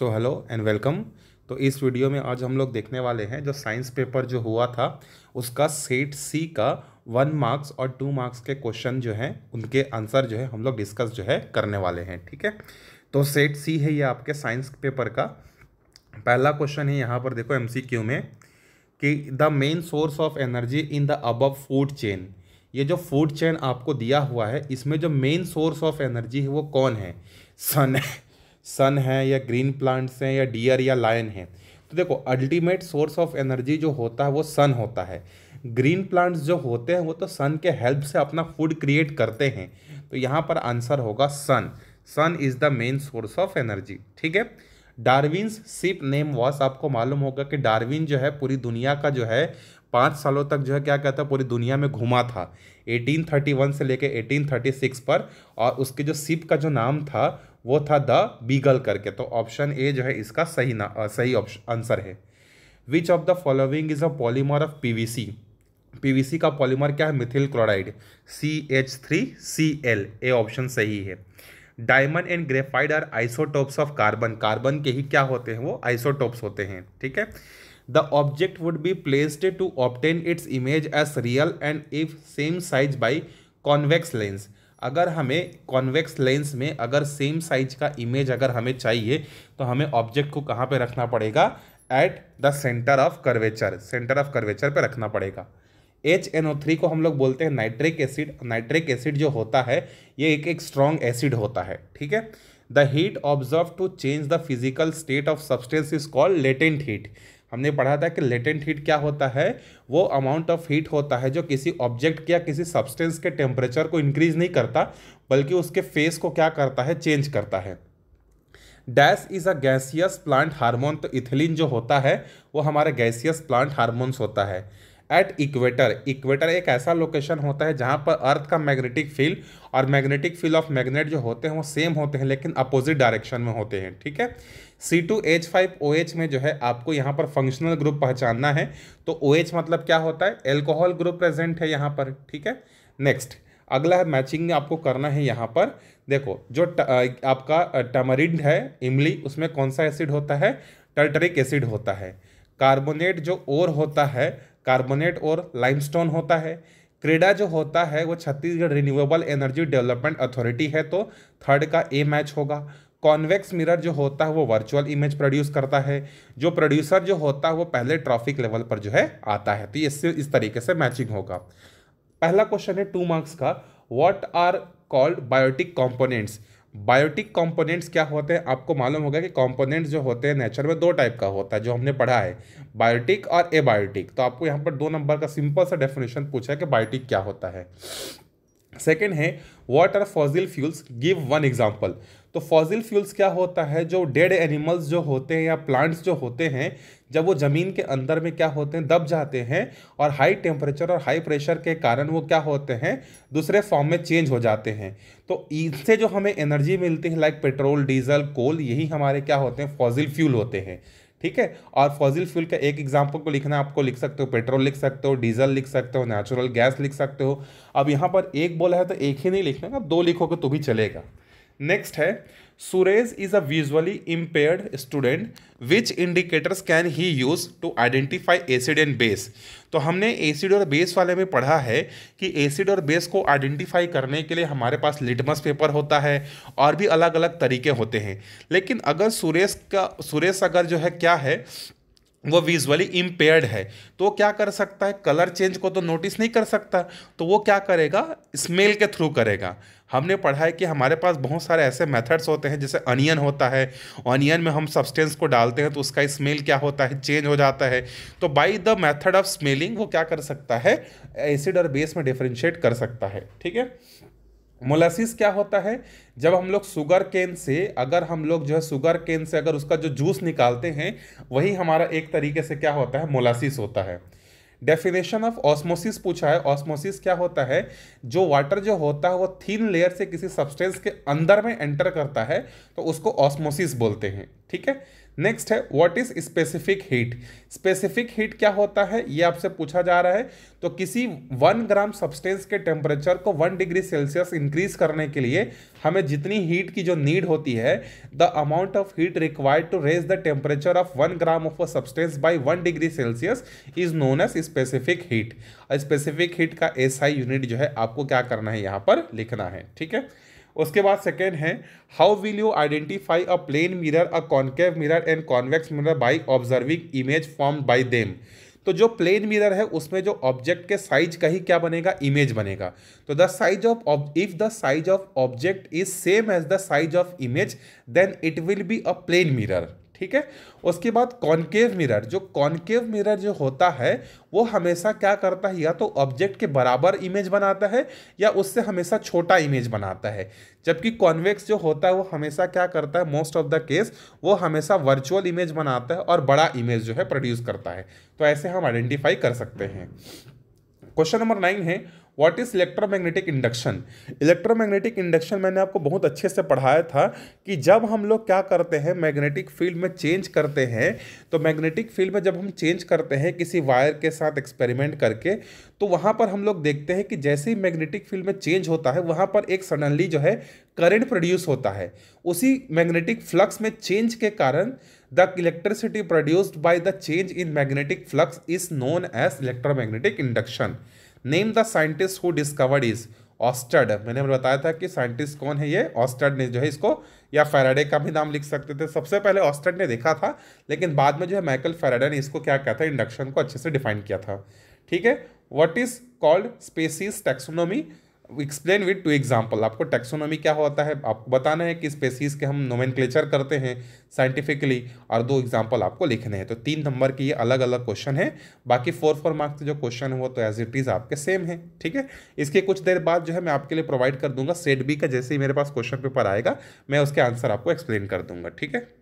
so hello and welcome तो इस video में आज हम लोग देखने वाले हैं जो साइंस पेपर जो हुआ था उसका सेट सी का वन मार्क्स और टू मार्क्स के क्वेश्चन जो हैं उनके आंसर जो है हम लोग डिस्कस जो है करने वाले हैं ठीक है तो सेट सी है ये आपके साइंस पेपर का पहला क्वेश्चन है यहाँ पर देखो एम में कि the main source of energy in the अब फूड चेन ये जो फूड चेन आपको दिया हुआ है इसमें जो मेन सोर्स ऑफ एनर्जी है वो कौन है सन है सन है या ग्रीन प्लांट्स हैं या डियर या लायन है तो देखो अल्टीमेट सोर्स ऑफ एनर्जी जो होता है वो सन होता है ग्रीन प्लांट्स जो होते हैं वो तो सन के हेल्प से अपना फूड क्रिएट करते हैं तो यहाँ पर आंसर होगा sun sun is the main source of energy ठीक है डार्विन्स सिप नेम वॉस आपको मालूम होगा कि डार्विन जो है पूरी दुनिया का जो है पाँच सालों तक जो है क्या कहता है पूरी दुनिया में घूमा था 1831 से लेकर 1836 पर और उसके जो सिप का जो नाम था वो था द बीगल करके तो ऑप्शन ए जो है इसका सही ना आ, सही आंसर है which of the following is a polymer of PVC PVC का पॉलीमर क्या है methyl chloride C H three C L A option सही है diamond and graphite are isotopes of carbon carbon के ही क्या होते हैं वो आइसोटोप्स होते हैं ठीक है the object would be placed to obtain its image as real and if same size by convex lens अगर हमें कॉन्वेक्स लेंस में अगर सेम साइज का इमेज अगर हमें चाहिए तो हमें ऑब्जेक्ट को कहाँ पे रखना पड़ेगा at the centre of curvature centre of curvature पे रखना पड़ेगा एच एन ओ थ्री को हम लोग बोलते हैं नाइट्रिक एसिड नाइट्रिक एसिड जो होता है ये एक एक स्ट्रॉन्ग एसिड होता है ठीक है the heat observe to change the physical state of substance is called latent heat हमने पढ़ा था कि लेटेंट हीट क्या होता है वो अमाउंट ऑफ हीट होता है जो किसी ऑब्जेक्ट या किसी सब्सटेंस के टेम्परेचर को इंक्रीज नहीं करता बल्कि उसके फेस को क्या करता है चेंज करता है dash is a gaseous plant hormone तो इथिलीन जो होता है वो हमारे गैसियस प्लांट हार्मोन्स होता है एट इक्वेटर इक्वेटर एक ऐसा लोकेशन होता है जहाँ पर अर्थ का मैग्नेटिक फील्ड और मैग्नेटिक फील्ड ऑफ मैग्नेट जो होते हैं वो सेम होते हैं लेकिन अपोजिट डायरेक्शन में होते हैं ठीक है C two H five O H में जो है आपको यहाँ पर फंक्शनल ग्रुप पहचानना है तो ओ OH एच मतलब क्या होता है एल्कोहल ग्रुप प्रेजेंट है यहाँ पर ठीक है नेक्स्ट अगला है मैचिंग आपको करना है यहाँ पर देखो जो ट, आपका टमरिंड है इमली उसमें कौन सा एसिड होता है टर्टरिक एसिड होता है कार्बोनेट जो ओर होता है कार्बोनेट और लाइमस्टोन होता है क्रेडा जो होता है वो Chhattisgarh renewable energy development authority है तो थर्ड का ए मैच होगा कॉन्वेक्स मिरर जो होता है वो वर्चुअल इमेज प्रोड्यूस करता है जो प्रोड्यूसर जो होता है वो पहले ट्रॉफिक लेवल पर जो है आता है तो इससे इस तरीके से मैचिंग होगा पहला क्वेश्चन है टू मार्क्स का what are called biotic components biotic components क्या होते हैं आपको मालूम होगा कि कंपोनेंट्स जो होते हैं नेचर में दो टाइप का होता है जो हमने पढ़ा है बायोटिक और एबायोटिक तो आपको यहाँ पर दो नंबर का सिंपल सा डेफिनेशन पूछा है कि बायोटिक क्या होता है सेकेंड है what are fossil fuels give one example तो फॉज़िल फ्यूल्स क्या होता है जो डेड एनिमल्स जो होते हैं या प्लांट्स जो होते हैं जब वो ज़मीन के अंदर में क्या होते हैं दब जाते हैं और हाई टेम्परेचर और हाई प्रेशर के कारण वो क्या होते हैं दूसरे फॉर्म में चेंज हो जाते हैं तो इनसे जो हमें एनर्जी मिलती है लाइक पेट्रोल डीजल कोल यही हमारे क्या होते हैं फॉजिल फ्यूल होते हैं ठीक है और फॉजिल फ्यूल का एक एग्जाम्पल को लिखना आपको लिख सकते हो पेट्रोल लिख सकते हो डीजल लिख सकते हो नेचुरल गैस लिख सकते हो अब यहाँ पर एक बोला है तो एक ही नहीं लिखना दो लिखोगे तो भी चलेगा नेक्स्ट है Suresh is a visually impaired student which indicators can he use to identify acid and base तो हमने एसिड और बेस वाले में पढ़ा है कि एसिड और बेस को आइडेंटिफाई करने के लिए हमारे पास लिटमस पेपर होता है और भी अलग अलग तरीके होते हैं लेकिन अगर सुरेश का सुरेश अगर जो है क्या है वो विजुअली इम्पेयर्ड है तो क्या कर सकता है कलर चेंज को तो नोटिस नहीं कर सकता तो वो क्या करेगा स्मेल के थ्रू करेगा हमने पढ़ा है कि हमारे पास बहुत सारे ऐसे मेथड्स होते हैं जैसे अनियन होता है ऑनियन में हम सब्सटेंस को डालते हैं तो उसका स्मेल क्या होता है चेंज हो जाता है तो by the method of smelling वो क्या कर सकता है एसिड और बेस में डिफ्रेंशिएट कर सकता है ठीक है मोलासिस क्या होता है जब हम लोग शुगर केन से अगर हम लोग जो है शुगर केन से अगर उसका जो जूस निकालते हैं वही हमारा एक तरीके से क्या होता है मोलासिस होता है डेफिनेशन ऑफ ऑस्मोसिस पूछा है ऑस्मोसिस क्या होता है जो वाटर जो होता है वो थीन लेयर से किसी सब्सटेंस के अंदर में एंटर करता है तो उसको ऑस्मोसिस बोलते हैं ठीक है नेक्स्ट है what is specific heat specific heat क्या होता है ये आपसे पूछा जा रहा है तो किसी वन ग्राम सब्सटेंस के टेम्परेचर को वन डिग्री सेल्सियस इंक्रीज करने के लिए हमें जितनी हीट की जो नीड होती है the amount of heat required to raise the temperature of one gram of a substance by one degree Celsius is known as specific heat specific heat का एस यूनिट जो है आपको क्या करना है यहाँ पर लिखना है ठीक है उसके बाद सेकेंड है how will you identify a plane mirror a concave mirror and convex mirror by observing image form by them तो जो प्लेन मिरर है उसमें जो ऑब्जेक्ट के साइज का ही क्या बनेगा इमेज बनेगा तो the size of if the size of object is same as the size of image then it will be a plane mirror ठीक है उसके बाद कॉन्केव मिरर जो कॉन्केव मिरर जो होता है वो हमेशा क्या करता है या तो ऑब्जेक्ट के बराबर इमेज बनाता है या उससे हमेशा छोटा इमेज बनाता है जबकि कॉन्वेक्स जो होता है वो हमेशा क्या करता है मोस्ट ऑफ द केस वो हमेशा वर्चुअल इमेज बनाता है और बड़ा इमेज जो है प्रोड्यूस करता है तो ऐसे हम आइडेंटिफाई कर सकते हैं क्वेश्चन नंबर नाइन है what is electromagnetic induction electromagnetic induction मैंने आपको बहुत अच्छे से पढ़ाया था कि जब हम लोग क्या करते हैं मैग्नेटिक फील्ड में चेंज करते हैं तो मैग्नेटिक फील्ड में जब हम चेंज करते हैं किसी वायर के साथ एक्सपेरिमेंट करके तो वहाँ पर हम लोग देखते हैं कि जैसे ही मैग्नेटिक फील्ड में चेंज होता है वहाँ पर एक सडनली जो है करेंट प्रोड्यूस होता है उसी मैग्नेटिक फ्लक्स में चेंज के कारण the electricity produced by the change in magnetic flux is known as electromagnetic induction name the scientist who discovered is ऑस्टर्ड मैंने बताया था कि साइंटिस्ट कौन है ये ऑस्टर्ड ने जो है इसको या फेराडे का भी नाम लिख सकते थे सबसे पहले ऑस्टर्ड ने देखा था लेकिन बाद में जो है माइकल फेराडे ने इसको क्या कहा था इंडक्शन को अच्छे से डिफाइन किया था ठीक है what is called species taxonomy explain with two example आपको टेक्सोनॉमी क्या होता है आपको बताना है कि स्पेसीज के हम नोमेन करते हैं साइंटिफिकली और दो एग्जाम्पल आपको लिखने हैं तो तीन नंबर के ये अलग अलग क्वेश्चन है बाकी फोर फोर मार्क्स के जो क्वेश्चन हुआ तो एज इट इज़ आपके सेम है ठीक है इसके कुछ देर बाद जो है मैं आपके लिए प्रोवाइड कर दूंगा सेट बी का जैसे ही मेरे पास क्वेश्चन पेपर आएगा मैं उसके आंसर आपको एक्सप्लेन कर दूंगा ठीक है